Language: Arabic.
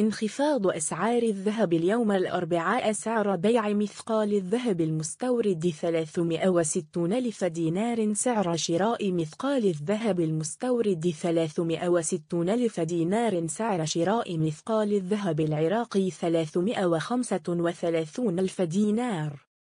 انخفاض أسعار الذهب اليوم الأربعاء سعر بيع مثقال الذهب المستورد 360 ألف دينار سعر شراء مثقال الذهب المستورد 360 ألف دينار سعر شراء مثقال الذهب العراقي 335 ألف دينار